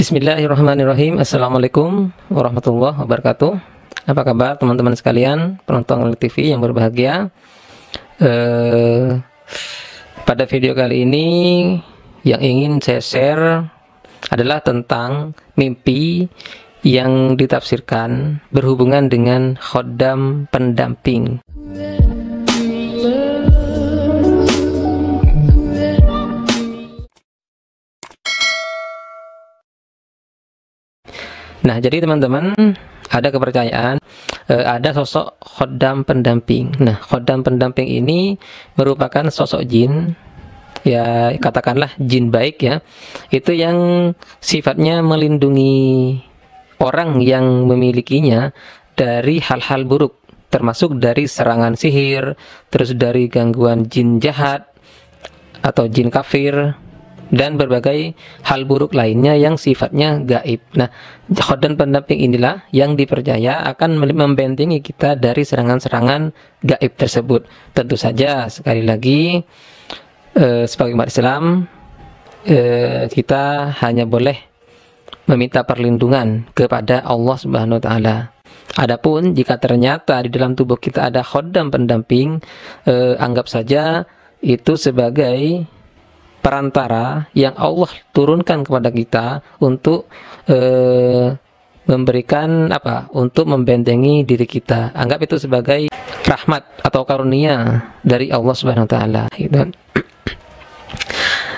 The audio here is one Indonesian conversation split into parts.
Bismillahirrahmanirrahim Assalamualaikum warahmatullahi wabarakatuh Apa kabar teman-teman sekalian Penonton TV yang berbahagia eh, Pada video kali ini Yang ingin saya share Adalah tentang mimpi Yang ditafsirkan Berhubungan dengan khodam pendamping Nah, jadi teman-teman hmm. ada kepercayaan eh, ada sosok khodam pendamping. Nah, khodam pendamping ini merupakan sosok jin ya katakanlah jin baik ya. Itu yang sifatnya melindungi orang yang memilikinya dari hal-hal buruk termasuk dari serangan sihir, terus dari gangguan jin jahat atau jin kafir dan berbagai hal buruk lainnya yang sifatnya gaib. Nah, khodan pendamping inilah yang dipercaya akan membentengi kita dari serangan-serangan gaib tersebut. Tentu saja sekali lagi eh, sebagai umat Islam eh, kita hanya boleh meminta perlindungan kepada Allah Subhanahu wa taala. Adapun jika ternyata di dalam tubuh kita ada khodam pendamping, eh, anggap saja itu sebagai perantara yang Allah turunkan kepada kita untuk eh, memberikan apa untuk membentengi diri kita anggap itu sebagai rahmat atau karunia dari Allah Subhanahu Wa Taala gitu.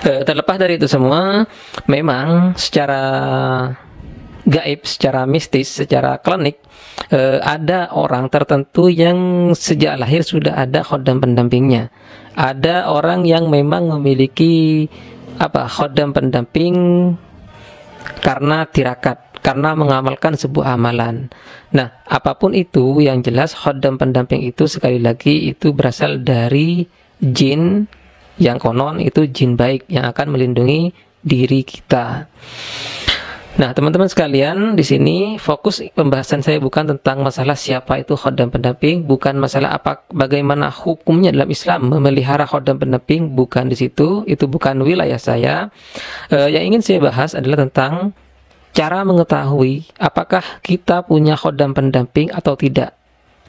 eh, terlepas dari itu semua memang secara gaib secara mistis secara klinik e, ada orang tertentu yang sejak lahir sudah ada khodam pendampingnya. Ada orang yang memang memiliki apa khodam pendamping karena tirakat, karena mengamalkan sebuah amalan. Nah, apapun itu yang jelas khodam pendamping itu sekali lagi itu berasal dari jin yang konon itu jin baik yang akan melindungi diri kita. Nah, teman-teman sekalian, di sini fokus pembahasan saya bukan tentang masalah siapa itu khodam pendamping, bukan masalah apa bagaimana hukumnya dalam Islam memelihara khodam pendamping, bukan di situ, itu bukan wilayah saya. E, yang ingin saya bahas adalah tentang cara mengetahui apakah kita punya khodam pendamping atau tidak.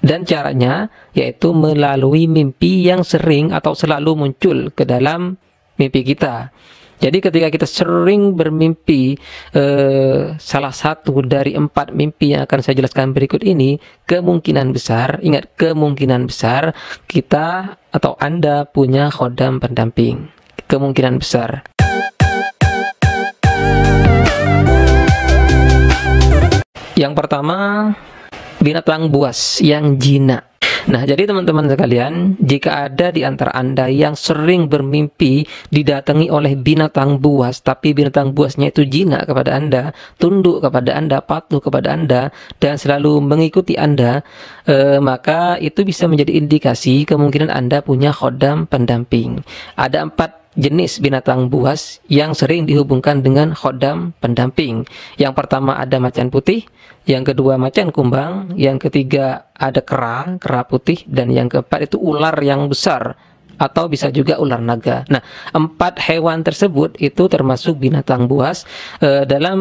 Dan caranya yaitu melalui mimpi yang sering atau selalu muncul ke dalam mimpi kita. Jadi ketika kita sering bermimpi eh, salah satu dari empat mimpi yang akan saya jelaskan berikut ini, kemungkinan besar, ingat kemungkinan besar kita atau Anda punya khodam pendamping. Kemungkinan besar. Yang pertama, binatang buas yang jinak Nah, jadi teman-teman sekalian, jika ada di antara Anda yang sering bermimpi didatangi oleh binatang buas, tapi binatang buasnya itu jinak kepada Anda, tunduk kepada Anda, patuh kepada Anda, dan selalu mengikuti Anda, eh, maka itu bisa menjadi indikasi kemungkinan Anda punya khodam pendamping. Ada empat jenis binatang buas yang sering dihubungkan dengan khodam pendamping. Yang pertama ada macan putih, yang kedua macan kumbang, yang ketiga ada kera, kera putih, dan yang keempat itu ular yang besar atau bisa juga ular naga. Nah, empat hewan tersebut itu termasuk binatang buas e, dalam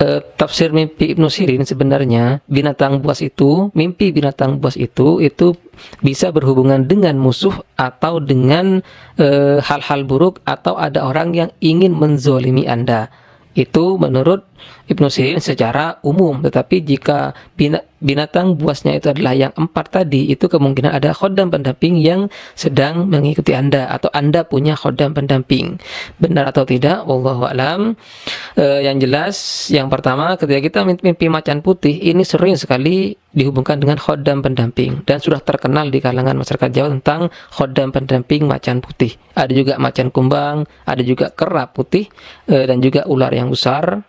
uh, tafsir mimpi Ibnu Sirin sebenarnya binatang buas itu, mimpi binatang buas itu itu bisa berhubungan dengan musuh atau dengan eh, hal-hal uh, buruk atau ada orang yang ingin menzolimi Anda. Itu menurut Ibnu Sirin secara umum tetapi jika binatang buasnya itu adalah yang empat tadi itu kemungkinan ada khodam pendamping yang sedang mengikuti Anda atau Anda punya khodam pendamping benar atau tidak wallahu alam e, yang jelas yang pertama ketika kita mimpi macan putih ini sering sekali dihubungkan dengan khodam pendamping dan sudah terkenal di kalangan masyarakat Jawa tentang khodam pendamping macan putih ada juga macan kumbang ada juga kera putih e, dan juga ular yang besar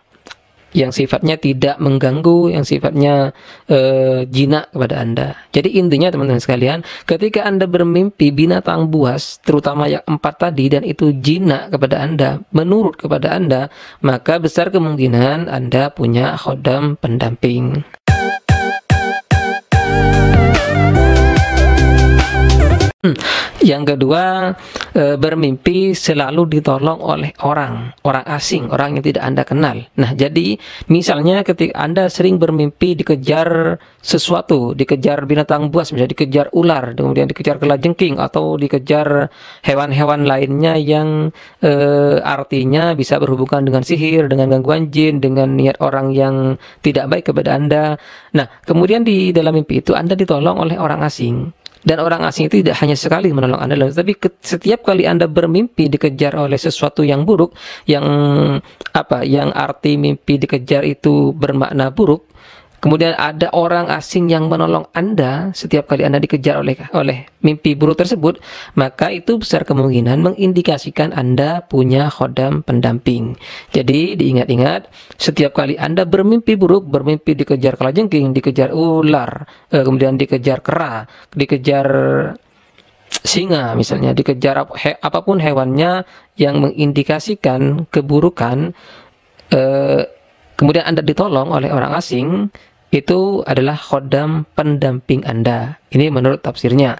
yang sifatnya tidak mengganggu, yang sifatnya e, eh, jinak kepada Anda. Jadi intinya teman-teman sekalian, ketika Anda bermimpi binatang buas, terutama yang empat tadi dan itu jinak kepada Anda, menurut kepada Anda, maka besar kemungkinan Anda punya khodam pendamping. Hmm. Yang kedua, e, bermimpi selalu ditolong oleh orang, orang asing, orang yang tidak Anda kenal. Nah, jadi misalnya ketika Anda sering bermimpi dikejar sesuatu, dikejar binatang buas, misalnya dikejar ular, kemudian dikejar kelajengking atau dikejar hewan-hewan lainnya yang e, artinya bisa berhubungan dengan sihir, dengan gangguan jin, dengan niat orang yang tidak baik kepada Anda. Nah, kemudian di dalam mimpi itu Anda ditolong oleh orang asing, dan orang asing itu tidak hanya sekali menolong Anda, tapi setiap kali Anda bermimpi dikejar oleh sesuatu yang buruk, yang apa, yang arti mimpi dikejar itu bermakna buruk, Kemudian ada orang asing yang menolong Anda setiap kali Anda dikejar oleh oleh mimpi buruk tersebut, maka itu besar kemungkinan mengindikasikan Anda punya khodam pendamping. Jadi diingat-ingat, setiap kali Anda bermimpi buruk, bermimpi dikejar kalajengking, dikejar ular, eh, kemudian dikejar kera, dikejar singa misalnya, dikejar ap he apapun hewannya yang mengindikasikan keburukan eh, kemudian Anda ditolong oleh orang asing, itu adalah khodam pendamping Anda. Ini menurut tafsirnya.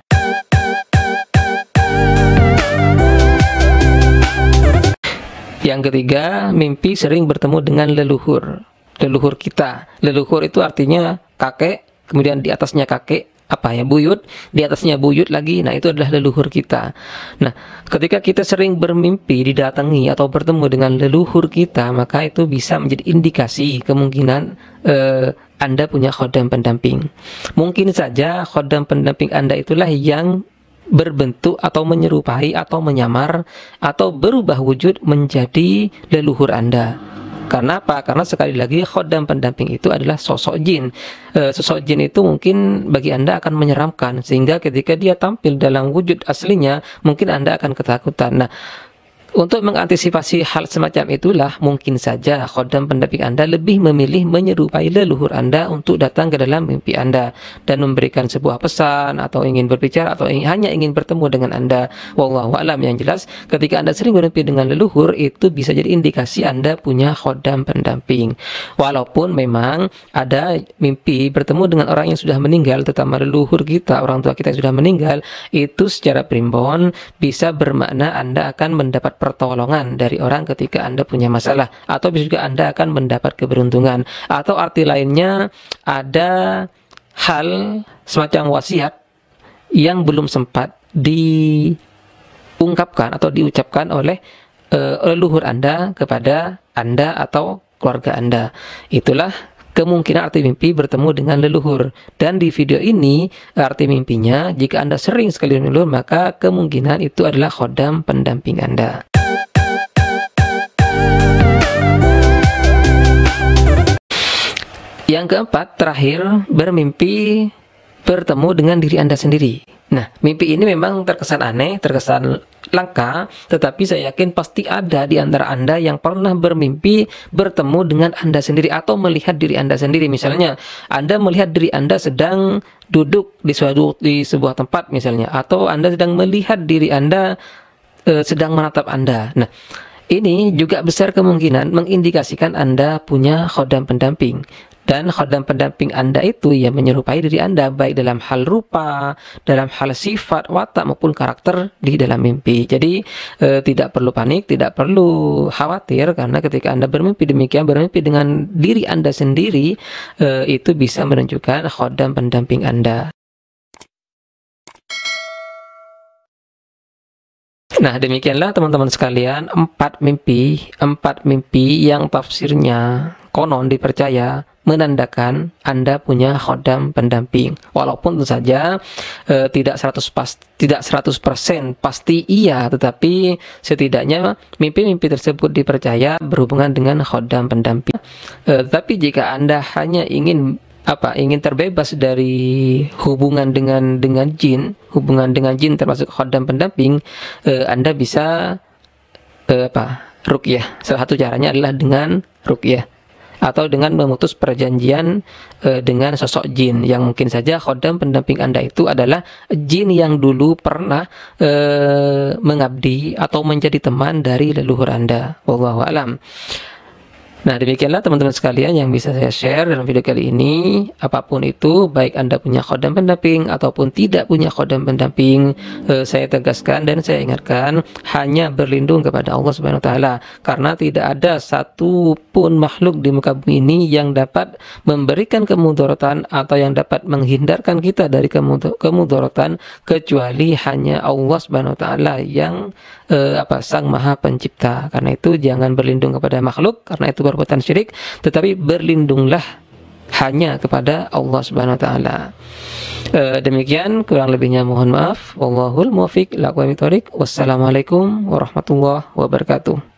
Yang ketiga, mimpi sering bertemu dengan leluhur. Leluhur kita. Leluhur itu artinya kakek, kemudian di atasnya kakek, apa ya buyut di atasnya buyut lagi nah itu adalah leluhur kita nah ketika kita sering bermimpi didatangi atau bertemu dengan leluhur kita maka itu bisa menjadi indikasi kemungkinan eh, anda punya khodam pendamping mungkin saja khodam pendamping anda itulah yang berbentuk atau menyerupai atau menyamar atau berubah wujud menjadi leluhur anda karena apa? Karena sekali lagi khodam pendamping itu adalah sosok jin. E, sosok jin itu mungkin bagi Anda akan menyeramkan sehingga ketika dia tampil dalam wujud aslinya mungkin Anda akan ketakutan. Nah, untuk mengantisipasi hal semacam itulah, mungkin saja khodam pendamping Anda lebih memilih menyerupai leluhur Anda untuk datang ke dalam mimpi Anda dan memberikan sebuah pesan atau ingin berbicara atau ingin, hanya ingin bertemu dengan Anda. Wallahu alam yang jelas, ketika Anda sering bermimpi dengan leluhur itu bisa jadi indikasi Anda punya khodam pendamping. Walaupun memang ada mimpi bertemu dengan orang yang sudah meninggal, terutama leluhur kita, orang tua kita yang sudah meninggal, itu secara primbon bisa bermakna Anda akan mendapat pertolongan dari orang ketika Anda punya masalah atau bisa juga Anda akan mendapat keberuntungan atau arti lainnya ada hal semacam wasiat yang belum sempat diungkapkan atau diucapkan oleh uh, eh, leluhur Anda kepada Anda atau keluarga Anda. Itulah kemungkinan arti mimpi bertemu dengan leluhur. Dan di video ini, arti mimpinya, jika Anda sering sekali leluhur, maka kemungkinan itu adalah khodam pendamping Anda. Yang keempat, terakhir, bermimpi bertemu dengan diri Anda sendiri. Nah, mimpi ini memang terkesan aneh, terkesan langka, tetapi saya yakin pasti ada di antara Anda yang pernah bermimpi bertemu dengan Anda sendiri atau melihat diri Anda sendiri. Misalnya, Anda melihat diri Anda sedang duduk di suatu di sebuah tempat misalnya atau Anda sedang melihat diri Anda e, sedang menatap Anda. Nah, ini juga besar kemungkinan mengindikasikan Anda punya khodam pendamping dan khodam pendamping Anda itu ya menyerupai diri Anda baik dalam hal rupa, dalam hal sifat, watak maupun karakter di dalam mimpi. Jadi e, tidak perlu panik, tidak perlu khawatir karena ketika Anda bermimpi demikian bermimpi dengan diri Anda sendiri e, itu bisa menunjukkan khodam pendamping Anda. Nah demikianlah teman-teman sekalian empat mimpi empat mimpi yang tafsirnya konon dipercaya menandakan Anda punya khodam pendamping. Walaupun tentu saja e, tidak 100 pas, tidak 100% pasti iya, tetapi setidaknya mimpi-mimpi tersebut dipercaya berhubungan dengan khodam pendamping. E, eh, tapi jika Anda hanya ingin apa ingin terbebas dari hubungan dengan dengan jin, hubungan dengan jin termasuk khodam pendamping, e, Anda bisa e, apa? rukyah. Salah satu caranya adalah dengan rukyah atau dengan memutus perjanjian e, dengan sosok jin yang mungkin saja khodam pendamping Anda itu adalah jin yang dulu pernah e, mengabdi atau menjadi teman dari leluhur Anda. Wallahu alam. Nah, demikianlah teman-teman sekalian yang bisa saya share dalam video kali ini. Apapun itu, baik Anda punya khodam pendamping ataupun tidak punya khodam pendamping, eh, saya tegaskan dan saya ingatkan hanya berlindung kepada Allah Subhanahu taala karena tidak ada satu pun makhluk di muka bumi ini yang dapat memberikan kemudaratan atau yang dapat menghindarkan kita dari kemudaratan kecuali hanya Allah Subhanahu taala yang eh, apa Sang Maha Pencipta. Karena itu jangan berlindung kepada makhluk karena itu perbuatan syirik tetapi berlindunglah hanya kepada Allah Subhanahu wa taala. Eh, demikian kurang lebihnya mohon maaf. Wallahul muwaffiq ila Wassalamualaikum warahmatullahi wabarakatuh.